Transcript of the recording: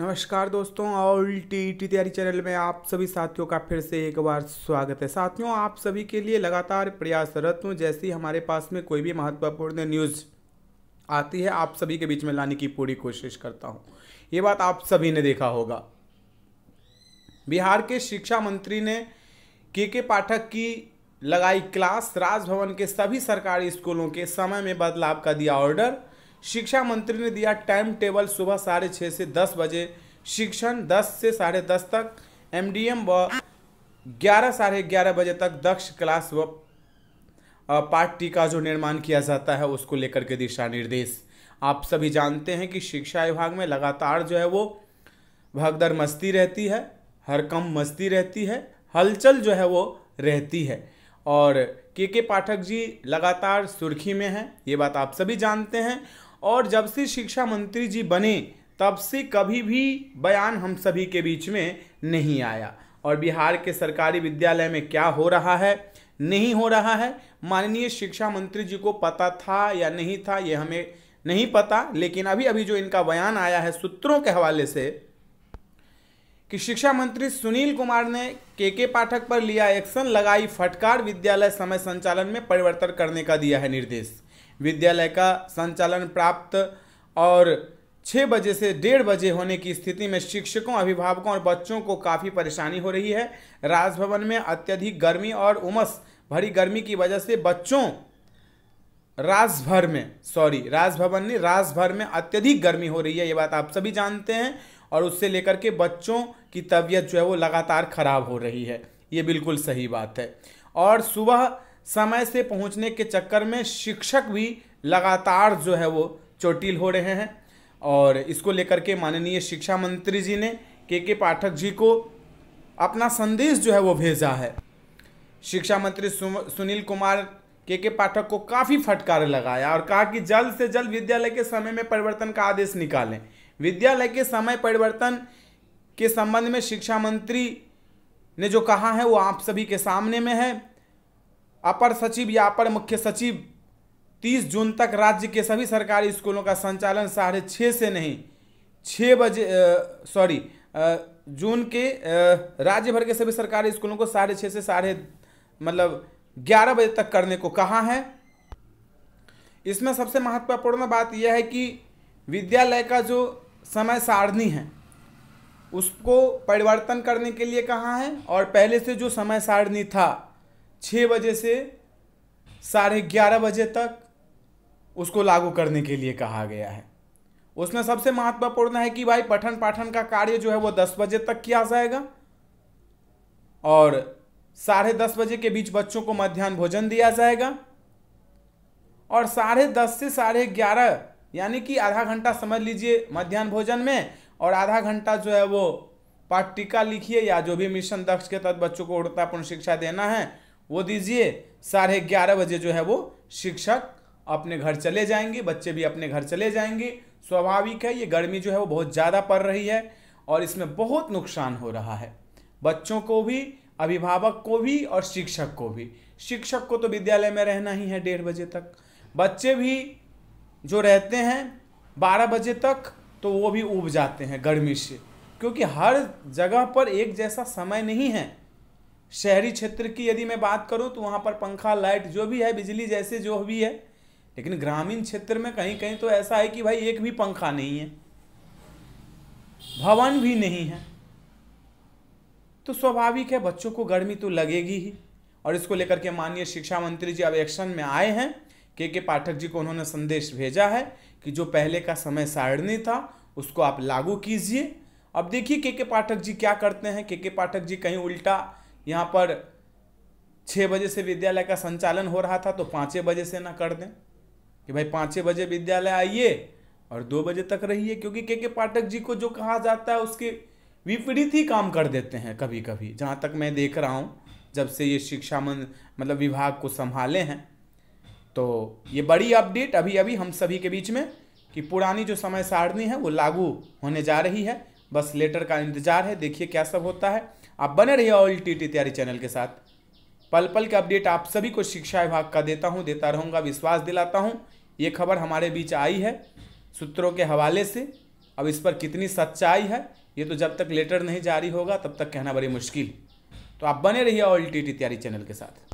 नमस्कार दोस्तों और टी टी तैयारी चैनल में आप सभी साथियों का फिर से एक बार स्वागत है साथियों आप सभी के लिए लगातार प्रयासरत हूँ जैसे ही हमारे पास में कोई भी महत्वपूर्ण न्यूज़ आती है आप सभी के बीच में लाने की पूरी कोशिश करता हूँ ये बात आप सभी ने देखा होगा बिहार के शिक्षा मंत्री ने के के पाठक की लगाई क्लास राजभवन के सभी सरकारी स्कूलों के समय में बदलाव का दिया ऑर्डर शिक्षा मंत्री ने दिया टाइम टेबल सुबह साढ़े छः से दस बजे शिक्षण दस से साढ़े दस तक एम डी एम व ग्यारह साढ़े ग्यारह बजे तक दक्ष क्लास व पार्टी का जो निर्माण किया जाता है उसको लेकर के दिशा निर्देश आप सभी जानते हैं कि शिक्षा विभाग में लगातार जो है वो भगदर मस्ती रहती है हर कम मस्ती रहती है हलचल जो है वो रहती है और के के पाठक जी लगातार सुर्खी में हैं ये बात आप सभी जानते हैं और जब से शिक्षा मंत्री जी बने तब से कभी भी बयान हम सभी के बीच में नहीं आया और बिहार के सरकारी विद्यालय में क्या हो रहा है नहीं हो रहा है माननीय शिक्षा मंत्री जी को पता था या नहीं था ये हमें नहीं पता लेकिन अभी अभी जो इनका बयान आया है सूत्रों के हवाले से कि शिक्षा मंत्री सुनील कुमार ने के के पाठक पर लिया एक्शन लगाई फटकार विद्यालय समय संचालन में परिवर्तन करने का दिया है निर्देश विद्यालय का संचालन प्राप्त और छः बजे से डेढ़ बजे होने की स्थिति में शिक्षकों अभिभावकों और बच्चों को काफ़ी परेशानी हो रही है राजभवन में अत्यधिक गर्मी और उमस भरी गर्मी की वजह से बच्चों राजभर में सॉरी राजभवन ने राजभर में अत्यधिक गर्मी हो रही है ये बात आप सभी जानते हैं और उससे लेकर के बच्चों की तबीयत जो है वो लगातार ख़राब हो रही है ये बिल्कुल सही बात है और सुबह समय से पहुंचने के चक्कर में शिक्षक भी लगातार जो है वो चोटिल हो रहे हैं और इसको लेकर के माननीय शिक्षा मंत्री जी ने के के पाठक जी को अपना संदेश जो है वो भेजा है शिक्षा मंत्री सुनील कुमार के के पाठक को काफ़ी फटकार लगाया और कहा कि जल्द से जल्द विद्यालय के समय में परिवर्तन का आदेश निकालें विद्यालय के समय परिवर्तन के संबंध में शिक्षा मंत्री ने जो कहा है वो आप सभी के सामने में है अपर सचिव या अपर मुख्य सचिव 30 जून तक राज्य के सभी सरकारी स्कूलों का संचालन साढ़े छः से नहीं छः बजे सॉरी जून के राज्य भर के सभी सरकारी स्कूलों को साढ़े छः से साढ़े मतलब ग्यारह बजे तक करने को कहा है इसमें सबसे महत्वपूर्ण बात यह है कि विद्यालय का जो समय सारणी है उसको परिवर्तन करने के लिए कहा है और पहले से जो समय सारणी था छः बजे से साढ़े ग्यारह बजे तक उसको लागू करने के लिए कहा गया है उसमें सबसे महत्वपूर्ण है कि भाई पठन पाठन का कार्य जो है वो दस बजे तक किया जाएगा और साढ़े दस बजे के बीच बच्चों को मध्यान्ह भोजन दिया जाएगा और साढ़े दस से साढ़े ग्यारह यानी कि आधा घंटा समझ लीजिए मध्यान्ह भोजन में और आधा घंटा जो है वो पाठ्यिका लिखिए या जो भी मिशन दक्ष के तहत बच्चों को उड़तापूर्ण शिक्षा देना है वो दीजिए साढ़े ग्यारह बजे जो है वो शिक्षक अपने घर चले जाएंगे बच्चे भी अपने घर चले जाएंगे स्वाभाविक है ये गर्मी जो है वो बहुत ज़्यादा पड़ रही है और इसमें बहुत नुकसान हो रहा है बच्चों को भी अभिभावक को भी और शिक्षक को भी शिक्षक को तो विद्यालय में रहना ही है डेढ़ बजे तक बच्चे भी जो रहते हैं बारह बजे तक तो वो भी उब जाते हैं गर्मी से क्योंकि हर जगह पर एक जैसा समय नहीं है शहरी क्षेत्र की यदि मैं बात करूं तो वहां पर पंखा लाइट जो भी है बिजली जैसे जो भी है लेकिन ग्रामीण क्षेत्र में कहीं कहीं तो ऐसा है कि भाई एक भी पंखा नहीं है भवन भी नहीं है तो स्वाभाविक है बच्चों को गर्मी तो लगेगी ही और इसको लेकर के माननीय शिक्षा मंत्री जी अब एक्शन में आए हैं के के पाठक जी को उन्होंने संदेश भेजा है कि जो पहले का समय सारणी था उसको आप लागू कीजिए अब देखिए के के पाठक जी क्या करते हैं के के पाठक जी कहीं उल्टा यहाँ पर छः बजे से विद्यालय का संचालन हो रहा था तो पाँचे बजे से ना कर दें कि भाई पाँचे बजे विद्यालय आइए और दो बजे तक रहिए क्योंकि के के पाठक जी को जो कहा जाता है उसके विपरीत ही काम कर देते हैं कभी कभी जहाँ तक मैं देख रहा हूँ जब से ये शिक्षा मन मतलब विभाग को संभाले हैं तो ये बड़ी अपडेट अभी अभी हम सभी के बीच में कि पुरानी जो समय सारणी है वो लागू होने जा रही है बस लेटर का इंतज़ार है देखिए क्या सब होता है आप बने रहिए all T T Taiyari channel के साथ पल पल के अपडेट आप सभी को शिक्षा विभाग का देता हूँ देता रहूँगा विश्वास दिलाता हूँ ये खबर हमारे बीच आई है सूत्रों के हवाले से अब इस पर कितनी सच्चाई है ये तो जब तक लेटर नहीं जारी होगा तब तक कहना बड़ी मुश्किल तो आप बने रहिए all T T Taiyari channel के साथ